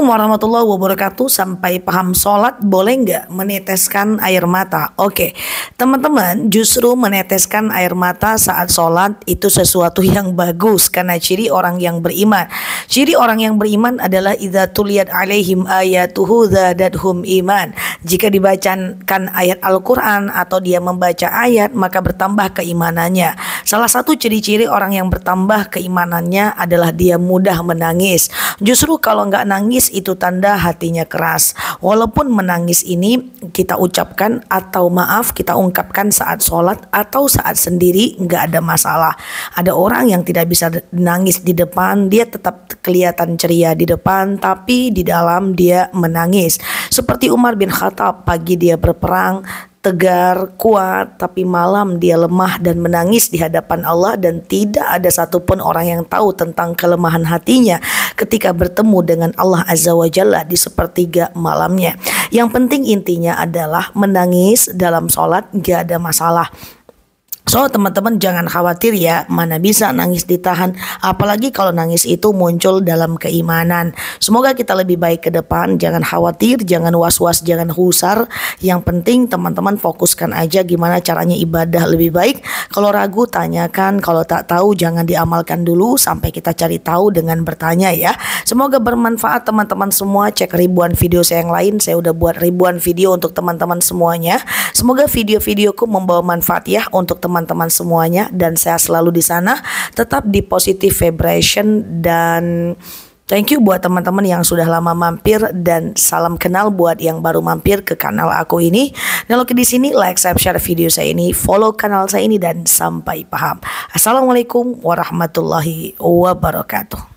Assalamualaikum warahmatullahi wabarakatuh. Sampai paham sholat boleh nggak meneteskan air mata? Oke, teman-teman justru meneteskan air mata saat sholat itu sesuatu yang bagus karena ciri orang yang beriman. Ciri orang yang beriman adalah Iza tuliat alaihim ayatuhu zadadhum iman. Jika dibacakan ayat Al-Quran atau dia membaca ayat, maka bertambah keimanannya. Salah satu ciri-ciri orang yang bertambah keimanannya adalah dia mudah menangis. Justru kalau nggak nangis itu tanda hatinya keras. Walaupun menangis ini kita ucapkan atau maaf kita ungkapkan saat sholat atau saat sendiri nggak ada masalah. Ada orang yang tidak bisa nangis di depan, dia tetap kelihatan ceria di depan, tapi di dalam dia menangis. Seperti Umar bin Khattab berkata pagi dia berperang, tegar, kuat, tapi malam dia lemah dan menangis di hadapan Allah dan tidak ada satupun orang yang tahu tentang kelemahan hatinya ketika bertemu dengan Allah Azza wa Jalla di sepertiga malamnya. Yang penting intinya adalah menangis dalam sholat gak ada masalah. So teman-teman jangan khawatir ya, mana bisa nangis ditahan, apalagi kalau nangis itu muncul dalam keimanan. Semoga kita lebih baik ke depan, jangan khawatir, jangan was-was, jangan husar. Yang penting teman-teman fokuskan aja gimana caranya ibadah lebih baik. Kalau ragu tanyakan, kalau tak tahu jangan diamalkan dulu sampai kita cari tahu dengan bertanya ya. Semoga bermanfaat teman-teman semua, cek ribuan video saya yang lain, saya udah buat ribuan video untuk teman-teman semuanya. Semoga video-videoku membawa manfaat ya untuk teman teman-teman semuanya dan saya selalu di sana tetap di positive vibration dan Thank you buat teman-teman yang sudah lama mampir dan salam kenal buat yang baru mampir ke kanal aku ini. Dan nah, ke di sini like, subscribe, share video saya ini, follow kanal saya ini dan sampai paham. Assalamualaikum warahmatullahi wabarakatuh.